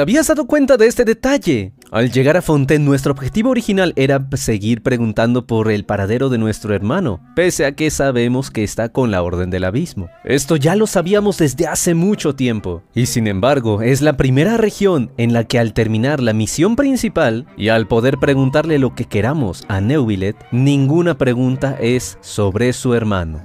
habías dado cuenta de este detalle? Al llegar a Fontaine, nuestro objetivo original era seguir preguntando por el paradero de nuestro hermano, pese a que sabemos que está con la Orden del Abismo. Esto ya lo sabíamos desde hace mucho tiempo, y sin embargo, es la primera región en la que al terminar la misión principal y al poder preguntarle lo que queramos a Neuvillet, ninguna pregunta es sobre su hermano.